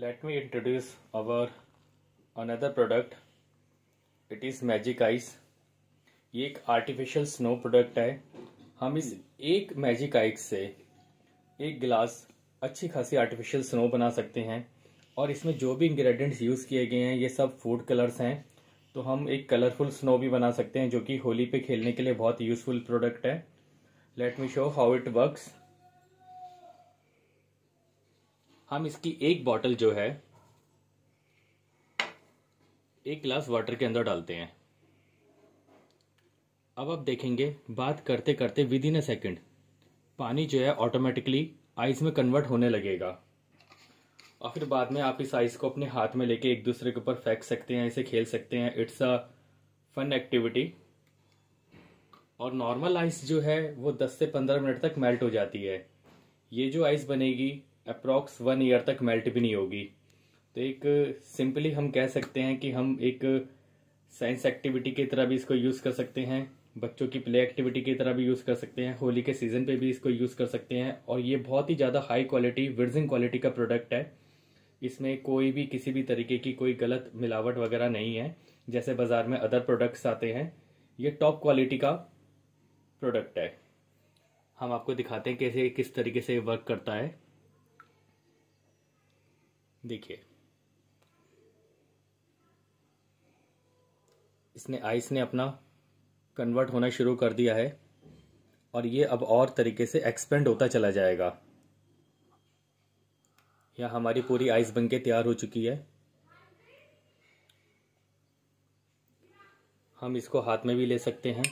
let me introduce our another product it is magic ice ये एक artificial snow product है हम इस एक मैजिक आइक से एक गिलास अच्छी खासी आर्टिफिशियल स्नो बना सकते हैं और इसमें जो भी इंग्रेडिएंट्स यूज़ किए गए हैं ये सब फूड कलर्स हैं तो हम एक कलरफुल स्नो भी बना सकते हैं जो कि होली पे खेलने के लिए बहुत यूज़फुल प्रोडक्ट है let me show how it works हम इसकी एक बॉटल जो है एक गिलास वाटर के अंदर डालते हैं अब आप देखेंगे बात करते करते विद इन अ सेकेंड पानी जो है ऑटोमेटिकली आइस में कन्वर्ट होने लगेगा और फिर बाद में आप इस आइस को अपने हाथ में लेके एक दूसरे के ऊपर फेंक सकते हैं इसे खेल सकते हैं इट्स अ फन एक्टिविटी और नॉर्मल आइस जो है वो 10 से 15 मिनट तक मेल्ट हो जाती है ये जो आइस बनेगी अप्रॉक्स वन ईयर तक मेल्ट भी नहीं होगी तो एक सिंपली हम कह सकते हैं कि हम एक साइंस एक्टिविटी की तरह भी इसको यूज़ कर सकते हैं बच्चों की प्ले एक्टिविटी की तरह भी यूज़ कर सकते हैं होली के सीज़न पे भी इसको यूज़ कर सकते हैं और ये बहुत ही ज़्यादा हाई क्वालिटी विर्जिंग क्वालिटी का प्रोडक्ट है इसमें कोई भी किसी भी तरीके की कोई गलत मिलावट वगैरह नहीं है जैसे बाज़ार में अदर प्रोडक्ट्स आते हैं ये टॉप क्वालिटी का प्रोडक्ट है हम आपको दिखाते हैं कैसे किस तरीके से वर्क करता है देखिए इसने आइस ने अपना कन्वर्ट होना शुरू कर दिया है और ये अब और तरीके से एक्सपेंड होता चला जाएगा यह हमारी पूरी आइस बनके तैयार हो चुकी है हम इसको हाथ में भी ले सकते हैं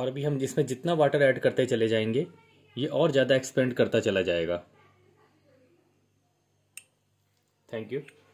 और भी हम जिसमें जितना वाटर ऐड करते चले जाएंगे ये और ज़्यादा एक्सपेंड करता चला जाएगा थैंक यू